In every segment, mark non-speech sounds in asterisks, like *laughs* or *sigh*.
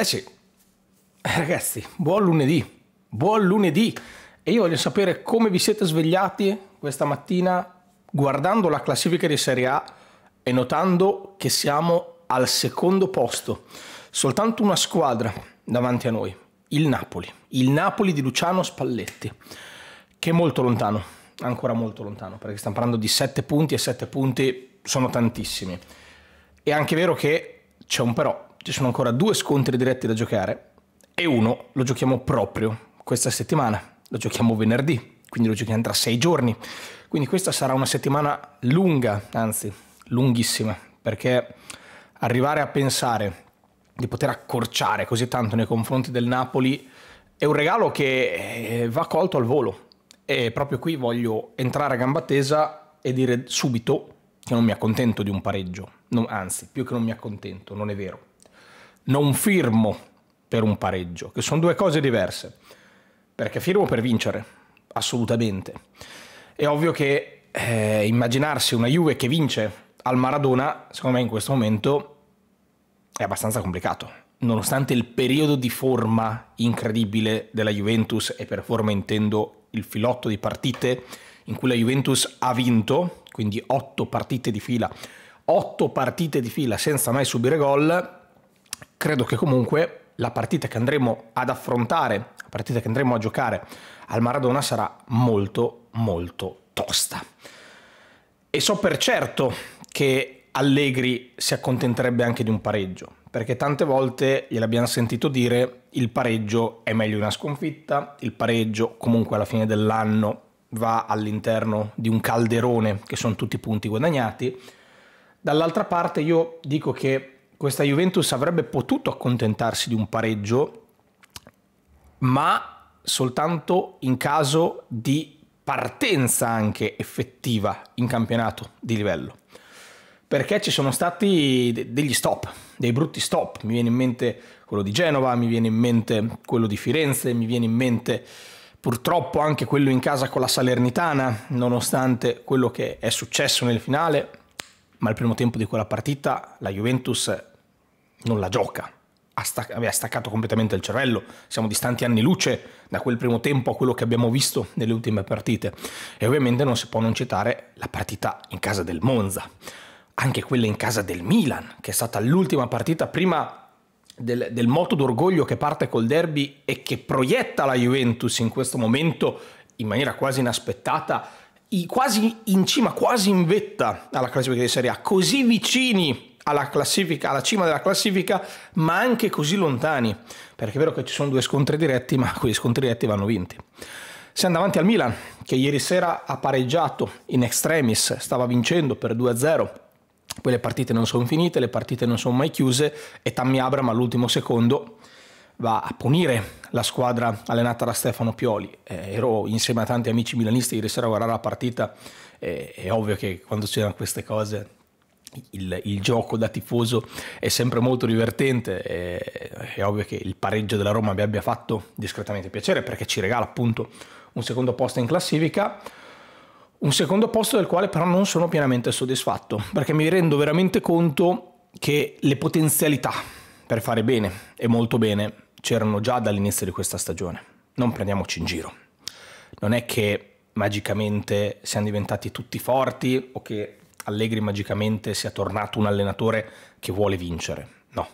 Eh sì, eh, ragazzi, buon lunedì, buon lunedì e io voglio sapere come vi siete svegliati questa mattina guardando la classifica di Serie A e notando che siamo al secondo posto, soltanto una squadra davanti a noi, il Napoli, il Napoli di Luciano Spalletti, che è molto lontano, ancora molto lontano, perché stiamo parlando di 7 punti e 7 punti sono tantissimi. È anche vero che c'è un però, ci sono ancora due scontri diretti da giocare e uno lo giochiamo proprio questa settimana, lo giochiamo venerdì, quindi lo giochiamo tra sei giorni. Quindi questa sarà una settimana lunga, anzi lunghissima, perché arrivare a pensare di poter accorciare così tanto nei confronti del Napoli è un regalo che eh, va colto al volo. E proprio qui voglio entrare a gamba tesa e dire subito che non mi accontento di un pareggio, non, anzi, più che non mi accontento, non è vero non firmo per un pareggio, che sono due cose diverse, perché firmo per vincere, assolutamente. È ovvio che eh, immaginarsi una Juve che vince al Maradona, secondo me in questo momento è abbastanza complicato. Nonostante il periodo di forma incredibile della Juventus, e per forma intendo il filotto di partite in cui la Juventus ha vinto, quindi otto partite di fila, otto partite di fila senza mai subire gol, credo che comunque la partita che andremo ad affrontare, la partita che andremo a giocare al Maradona sarà molto molto tosta. E so per certo che Allegri si accontenterebbe anche di un pareggio, perché tante volte gliel'abbiamo sentito dire il pareggio è meglio una sconfitta, il pareggio comunque alla fine dell'anno va all'interno di un calderone che sono tutti punti guadagnati. Dall'altra parte io dico che questa Juventus avrebbe potuto accontentarsi di un pareggio, ma soltanto in caso di partenza anche effettiva in campionato di livello. Perché ci sono stati degli stop, dei brutti stop. Mi viene in mente quello di Genova, mi viene in mente quello di Firenze, mi viene in mente purtroppo anche quello in casa con la Salernitana, nonostante quello che è successo nel finale, ma il primo tempo di quella partita la Juventus non la gioca, aveva staccato completamente il cervello, siamo distanti anni luce da quel primo tempo a quello che abbiamo visto nelle ultime partite e ovviamente non si può non citare la partita in casa del Monza, anche quella in casa del Milan, che è stata l'ultima partita prima del, del moto d'orgoglio che parte col derby e che proietta la Juventus in questo momento in maniera quasi inaspettata quasi in cima, quasi in vetta alla classifica di Serie A, così vicini alla classifica, alla cima della classifica, ma anche così lontani, perché è vero che ci sono due scontri diretti, ma quegli scontri diretti vanno vinti. Siamo davanti al Milan, che ieri sera ha pareggiato in extremis, stava vincendo per 2-0. Poi le partite non sono finite, le partite non sono mai chiuse e Tammy Abram all'ultimo secondo va a punire la squadra allenata da Stefano Pioli. Eh, ero insieme a tanti amici milanisti ieri sera a guardare la partita, eh, è ovvio che quando c'erano queste cose il, il, gioco da tifoso è sempre molto divertente, eh, è ovvio che il pareggio della Roma vi abbia fatto discretamente piacere perché ci regala appunto un secondo posto in classifica. Un secondo posto del quale però non sono pienamente soddisfatto, perché mi rendo veramente conto che le potenzialità per fare bene e molto bene c'erano già dall'inizio di questa stagione. Non prendiamoci in giro. Non è che magicamente siamo diventati tutti forti o che Allegri magicamente sia tornato un allenatore che vuole vincere. No.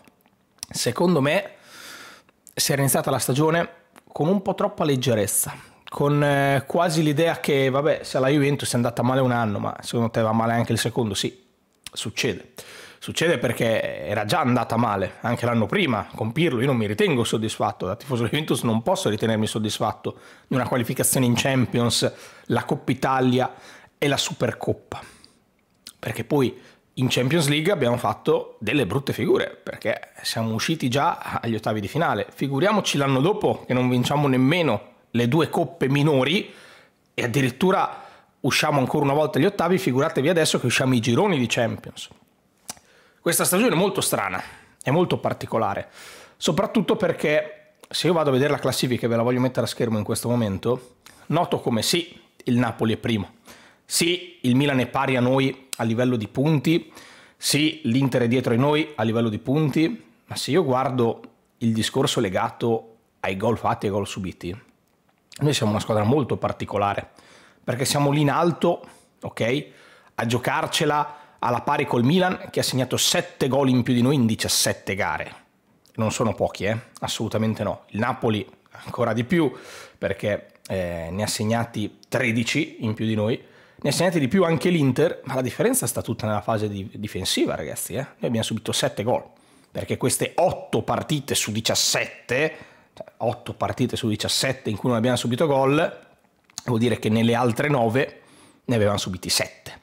Secondo me si era iniziata la stagione con un po' troppa leggerezza, con eh, quasi l'idea che, vabbè, se la Juventus è andata male un anno, ma secondo te va male anche il secondo? Sì, succede Succede perché era già andata male, anche l'anno prima, con Pirlo io non mi ritengo soddisfatto, da tifoso Juventus non posso ritenermi soddisfatto di una qualificazione in Champions, la Coppa Italia e la Supercoppa. Perché poi in Champions League abbiamo fatto delle brutte figure, perché siamo usciti già agli ottavi di finale. Figuriamoci l'anno dopo che non vinciamo nemmeno le due coppe minori e addirittura usciamo ancora una volta agli ottavi, figuratevi adesso che usciamo i gironi di Champions. Questa stagione è molto strana, è molto particolare, soprattutto perché se io vado a vedere la classifica e ve la voglio mettere a schermo in questo momento, noto come sì, il Napoli è primo, sì, il Milan è pari a noi a livello di punti, sì, l'Inter è dietro di noi a livello di punti, ma se io guardo il discorso legato ai gol fatti e ai gol subiti, noi siamo una squadra molto particolare, perché siamo lì in alto, ok? A giocarcela alla pari col Milan che ha segnato 7 gol in più di noi in 17 gare. Non sono pochi, eh? assolutamente no. Il Napoli ancora di più perché eh, ne ha segnati 13 in più di noi. Ne ha segnati di più anche l'Inter, ma la differenza sta tutta nella fase di difensiva, ragazzi. Eh? Noi abbiamo subito 7 gol, perché queste 8 partite su 17, 8 cioè, partite su 17 in cui non abbiamo subito gol, vuol dire che nelle altre 9 ne avevamo subiti 7.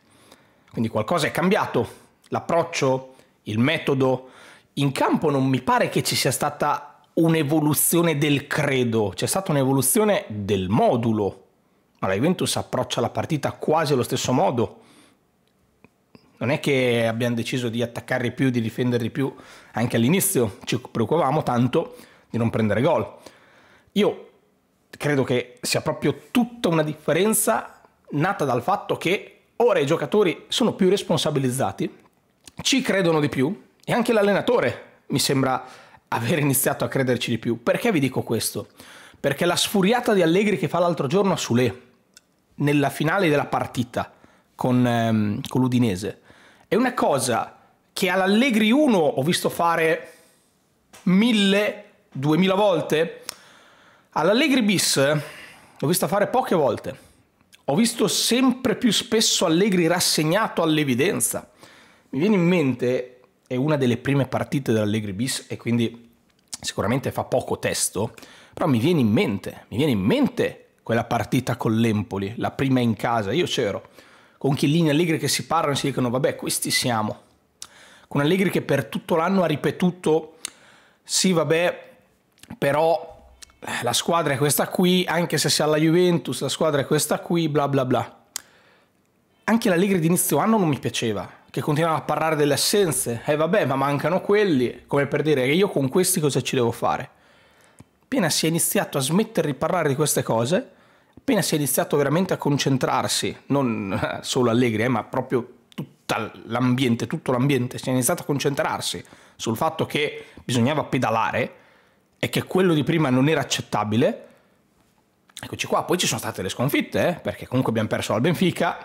Quindi qualcosa è cambiato, l'approccio, il metodo. In campo non mi pare che ci sia stata un'evoluzione del credo, c'è stata un'evoluzione del modulo, ma la Juventus approccia la partita quasi allo stesso modo. Non è che abbiamo deciso di attaccare di più, di difendere di più, anche all'inizio ci preoccupavamo tanto di non prendere gol. Io credo che sia proprio tutta una differenza nata dal fatto che Ora i giocatori sono più responsabilizzati, ci credono di più e anche l'allenatore mi sembra aver iniziato a crederci di più. Perché vi dico questo? Perché la sfuriata di Allegri che fa l'altro giorno a Sule, nella finale della partita con, ehm, con l'Udinese, è una cosa che all'Allegri 1 ho visto fare mille, duemila volte, all'Allegri bis eh, l'ho vista fare poche volte. Ho visto sempre più spesso Allegri rassegnato all'evidenza. Mi viene in mente, è una delle prime partite dell'Allegri bis e quindi sicuramente fa poco testo, però mi viene in mente, mi viene in mente quella partita con l'Empoli, la prima in casa, io c'ero, con Chiellini e Allegri che si parlano e si dicono vabbè questi siamo, con Allegri che per tutto l'anno ha ripetuto sì vabbè però eh, la squadra è questa qui, anche se si ha la Juventus, la squadra è questa qui, bla bla bla. Anche l'Allegri di inizio anno non mi piaceva, che continuava a parlare delle assenze. E eh, vabbè, ma mancano quelli, come per dire che io con questi cosa ci devo fare. Appena si è iniziato a smettere di parlare di queste cose, appena si è iniziato veramente a concentrarsi, non eh, solo Allegri, eh, ma proprio l'ambiente, tutto l'ambiente si è iniziato a concentrarsi sul fatto che bisognava pedalare, e che quello di prima non era accettabile, eccoci qua. Poi ci sono state le sconfitte, eh? perché comunque abbiamo perso al Benfica,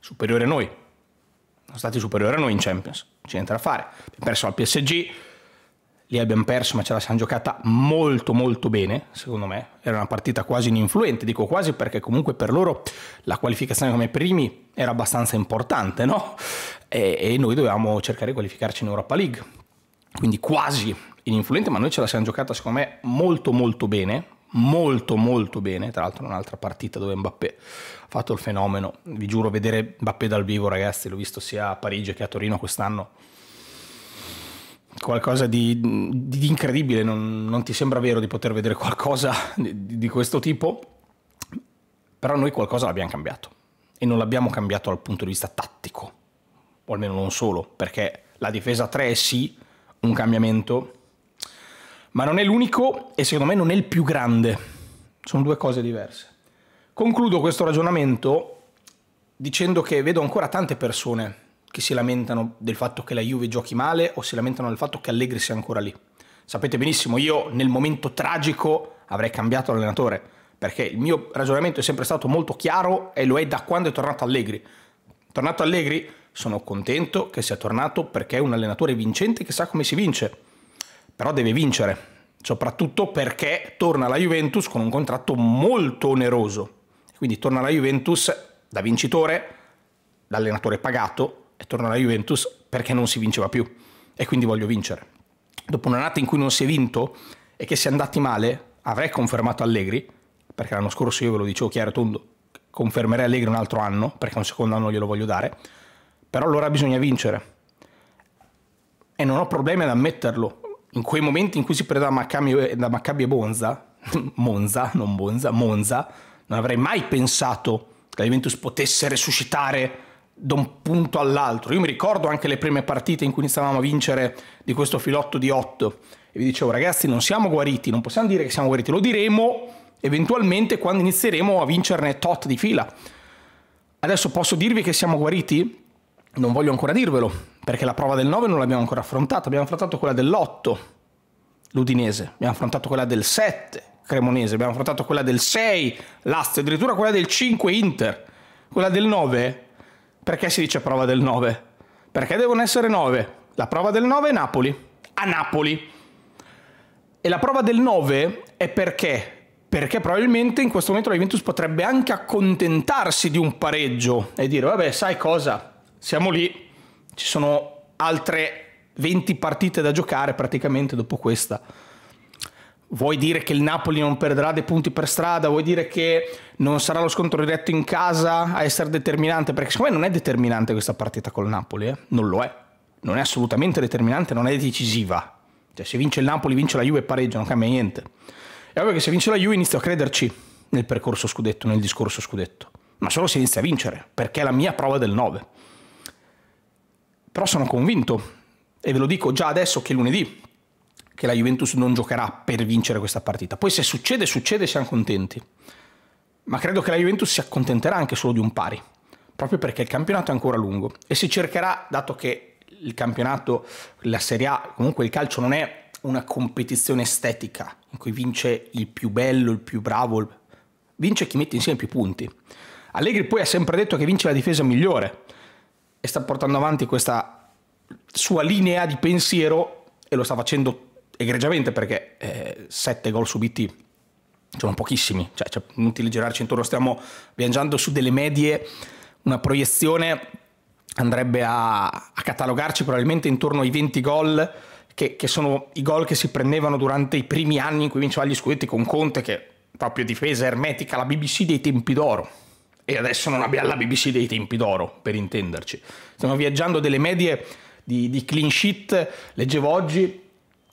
superiore a noi. Sono stati superiori a noi in Champions, non c'è niente da fare. Abbiamo perso al PSG, lì abbiamo perso ma ce la siamo giocata molto molto bene, secondo me. Era una partita quasi ininfluente, dico quasi perché comunque per loro la qualificazione come primi era abbastanza importante, no? E, e noi dovevamo cercare di qualificarci in Europa League. Quindi quasi in influente, ma noi ce la siamo giocata secondo me molto molto bene, molto molto bene, tra l'altro in un'altra partita dove Mbappé ha fatto il fenomeno, vi giuro vedere Mbappé dal vivo ragazzi, l'ho visto sia a Parigi che a Torino quest'anno, qualcosa di, di incredibile, non, non, ti sembra vero di poter vedere qualcosa di, di questo tipo, però noi qualcosa l'abbiamo cambiato e non l'abbiamo cambiato dal punto di vista tattico, o almeno non solo, perché la difesa 3 è sì un cambiamento, ma non è l'unico e secondo me non è il più grande. Sono due cose diverse. Concludo questo ragionamento dicendo che vedo ancora tante persone che si lamentano del fatto che la Juve giochi male o si lamentano del fatto che Allegri sia ancora lì. Sapete benissimo, io nel momento tragico avrei cambiato allenatore, perché il mio ragionamento è sempre stato molto chiaro e lo è da quando è tornato Allegri. Tornato Allegri sono contento che sia tornato perché è un allenatore vincente che sa come si vince però deve vincere, soprattutto perché torna alla Juventus con un contratto molto oneroso. Quindi torna alla Juventus da vincitore, da allenatore pagato, e torna alla Juventus perché non si vinceva più e quindi voglio vincere. Dopo un'annata in cui non si è vinto e che si è andati male, avrei confermato Allegri, perché l'anno scorso io ve lo dicevo chiaro e tondo, confermerei Allegri un altro anno, perché un secondo anno glielo voglio dare, però allora bisogna vincere. E non ho problemi ad ammetterlo, in quei momenti in cui si prendeva eh, da Maccabi e Bonza, *laughs* Monza, non Bonza, Monza, non avrei mai pensato che la Juventus potesse resuscitare da un punto all'altro. Io mi ricordo anche le prime partite in cui iniziavamo a vincere di questo filotto di 8 e vi dicevo ragazzi non siamo guariti, non possiamo dire che siamo guariti, lo diremo eventualmente quando inizieremo a vincerne tot di fila. Adesso posso dirvi che siamo guariti? Non voglio ancora dirvelo, perché la prova del 9 non l'abbiamo ancora affrontata, abbiamo affrontato quella dell'8, l'Udinese, abbiamo affrontato quella del 7, Cremonese, abbiamo affrontato quella del 6, Lazio, addirittura quella del 5, Inter, quella del 9, perché si dice prova del 9? Perché devono essere 9, la prova del 9 è Napoli, a Napoli. E la prova del 9 è perché? Perché probabilmente in questo momento la Juventus potrebbe anche accontentarsi di un pareggio e dire, vabbè, sai cosa, siamo lì, ci sono altre 20 partite da giocare praticamente dopo questa. Vuoi dire che il Napoli non perderà dei punti per strada? Vuoi dire che non sarà lo scontro diretto in casa a essere determinante? Perché secondo me non è determinante questa partita col Napoli, eh? non lo è. Non è assolutamente determinante, non è decisiva. Cioè, se vince il Napoli, vince la Juve e pareggia, non cambia niente. È ovvio che se vince la Juve inizio a crederci nel percorso scudetto, nel discorso scudetto. Ma solo se inizia a vincere, perché è la mia prova del 9. Però sono convinto, e ve lo dico già adesso che lunedì, che la Juventus non giocherà per vincere questa partita. Poi se succede, succede, siamo contenti. Ma credo che la Juventus si accontenterà anche solo di un pari, proprio perché il campionato è ancora lungo e si cercherà, dato che il campionato, la Serie A, comunque il calcio non è una competizione estetica in cui vince il più bello, il più bravo, vince chi mette insieme più punti. Allegri poi ha sempre detto che vince la difesa migliore, e sta portando avanti questa sua linea di pensiero e lo sta facendo egregiamente perché eh, 7 gol subiti sono pochissimi, cioè, cioè inutile girarci intorno, stiamo viaggiando su delle medie, una proiezione andrebbe a, a catalogarci probabilmente intorno ai 20 gol che, che sono i gol che si prendevano durante i primi anni in cui vinceva gli scudetti con Conte che proprio difesa ermetica, la BBC dei tempi d'oro e adesso non abbiamo la BBC dei tempi d'oro, per intenderci. Stiamo viaggiando delle medie di, di clean sheet, leggevo oggi,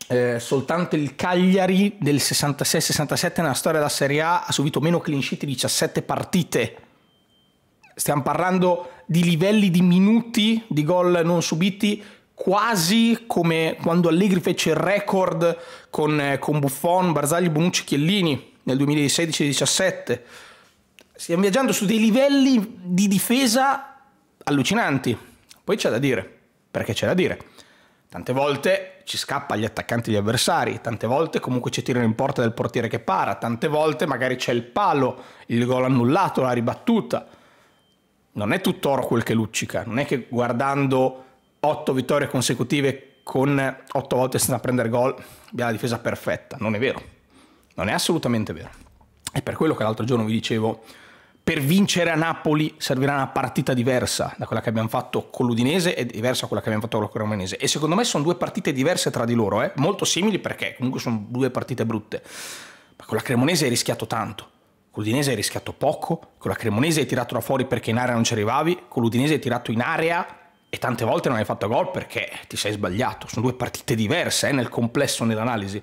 eh, soltanto il Cagliari del 66-67 nella storia della Serie A ha subito meno clean sheet di 17 partite. Stiamo parlando di livelli di minuti di gol non subiti quasi come quando Allegri fece il record con, eh, con Buffon, Barzagli, Bonucci, Chiellini nel 2016-17 stiamo viaggiando su dei livelli di difesa allucinanti. Poi c'è da dire, perché c'è da dire. Tante volte ci scappa agli attaccanti gli avversari, tante volte comunque ci tirano in porta del portiere che para, tante volte magari c'è il palo, il gol annullato, la ribattuta. Non è tutto oro quel che luccica, non è che guardando otto vittorie consecutive con otto volte senza prendere gol abbiamo la difesa perfetta, non è vero, non è assolutamente vero. È per quello che l'altro giorno vi dicevo, per vincere a Napoli servirà una partita diversa da quella che abbiamo fatto con l'Udinese e diversa da quella che abbiamo fatto con la Cremonese. E secondo me sono due partite diverse tra di loro, eh? molto simili perché comunque sono due partite brutte. Ma con la Cremonese hai rischiato tanto, con l'Udinese hai rischiato poco, con la Cremonese hai tirato da fuori perché in area non ci arrivavi, con l'Udinese hai tirato in area e tante volte non hai fatto gol perché ti sei sbagliato. Sono due partite diverse eh? nel complesso, nell'analisi.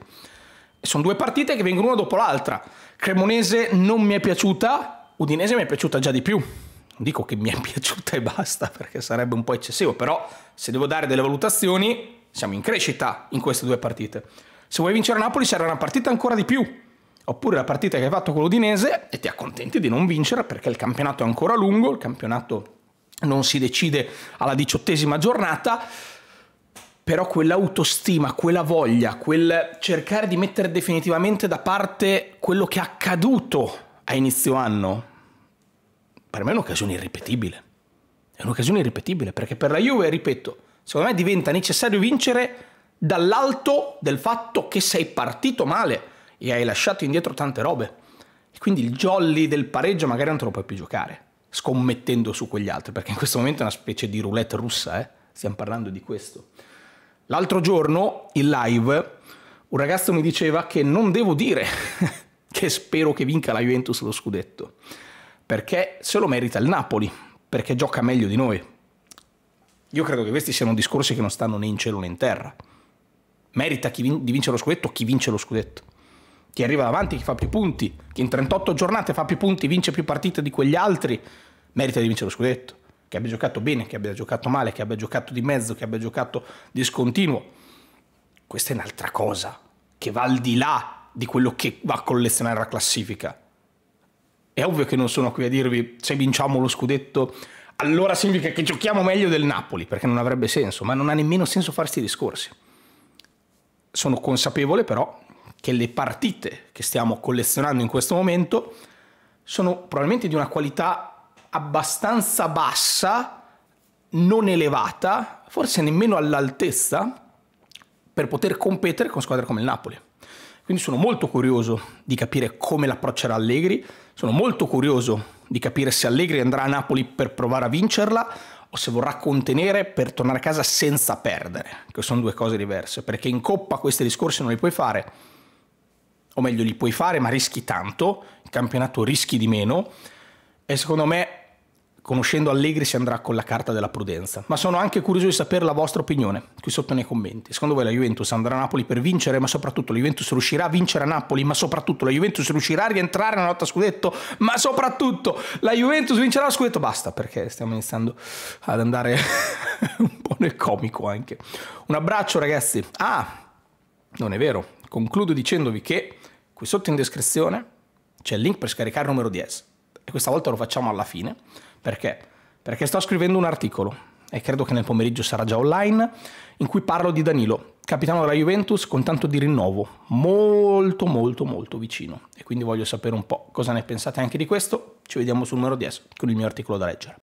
Sono due partite che vengono una dopo l'altra Cremonese non mi è piaciuta, Udinese mi è piaciuta già di più. Non dico che mi è *laughs* piaciuta e basta, perché sarebbe un po' eccessivo, però se devo dare delle valutazioni, siamo in crescita in queste due partite. Se vuoi vincere Napoli sarà una partita ancora di più. Oppure la partita che hai fatto con l'Udinese e ti accontenti di non vincere perché il campionato è ancora lungo, il campionato non si decide alla diciottesima giornata però quell'autostima, quella voglia, quel cercare di mettere definitivamente da parte quello che è accaduto a inizio anno, per me è un'occasione irripetibile. È un'occasione irripetibile perché per la Juve, ripeto, secondo me diventa necessario vincere dall'alto del fatto che sei partito male e hai lasciato indietro tante robe. E quindi il jolly del pareggio magari non te lo puoi più giocare, scommettendo su quegli altri, perché in questo momento è una specie di roulette russa, eh? stiamo parlando di questo. L'altro giorno, in live, un ragazzo mi diceva che non devo dire *laughs* che spero che vinca la Juventus lo scudetto, perché se lo merita il Napoli, perché gioca meglio di noi. Io credo che questi siano discorsi che non stanno né in cielo né in terra. Merita vin di vincere lo scudetto chi vince lo scudetto. Chi arriva davanti, chi fa più punti, chi in 38 giornate fa più punti, vince più partite di quegli altri, merita di vincere lo scudetto che abbia giocato bene, che abbia giocato male, che abbia giocato di mezzo, che abbia giocato discontinuo. Questa è un'altra cosa che va al di là di quello che va a collezionare la classifica. È ovvio che non sono qui a dirvi se vinciamo lo scudetto allora significa che giochiamo meglio del Napoli, perché non avrebbe senso, ma non ha nemmeno senso fare questi discorsi. Sono consapevole però che le partite che stiamo collezionando in questo momento sono probabilmente di una qualità abbastanza bassa, non elevata, forse nemmeno all'altezza, per poter competere con squadre come il Napoli. Quindi sono molto curioso di capire come l'approccerà Allegri, sono molto curioso di capire se Allegri andrà a Napoli per provare a vincerla o se vorrà contenere per tornare a casa senza perdere, che sono due cose diverse, perché in coppa questi discorsi non li puoi fare, o meglio li puoi fare ma rischi tanto, in campionato rischi di meno e secondo me conoscendo Allegri si andrà con la carta della prudenza, ma sono anche curioso di sapere la vostra opinione qui sotto nei commenti. Secondo voi la Juventus andrà a Napoli per vincere, ma soprattutto la Juventus riuscirà a vincere a Napoli, ma soprattutto la Juventus riuscirà a rientrare nella lotta scudetto, ma soprattutto la Juventus vincerà a scudetto. Basta perché stiamo iniziando ad andare *laughs* un po' nel comico anche. Un abbraccio ragazzi. Ah, non è vero. Concludo dicendovi che qui sotto in descrizione c'è il link per scaricare il numero 10 e questa volta lo facciamo alla fine perché? Perché sto scrivendo un articolo e credo che nel pomeriggio sarà già online, in cui parlo di Danilo, capitano della Juventus con tanto di rinnovo, molto molto molto vicino. E quindi voglio sapere un po' cosa ne pensate anche di questo. Ci vediamo sul numero 10 con il mio articolo da leggere.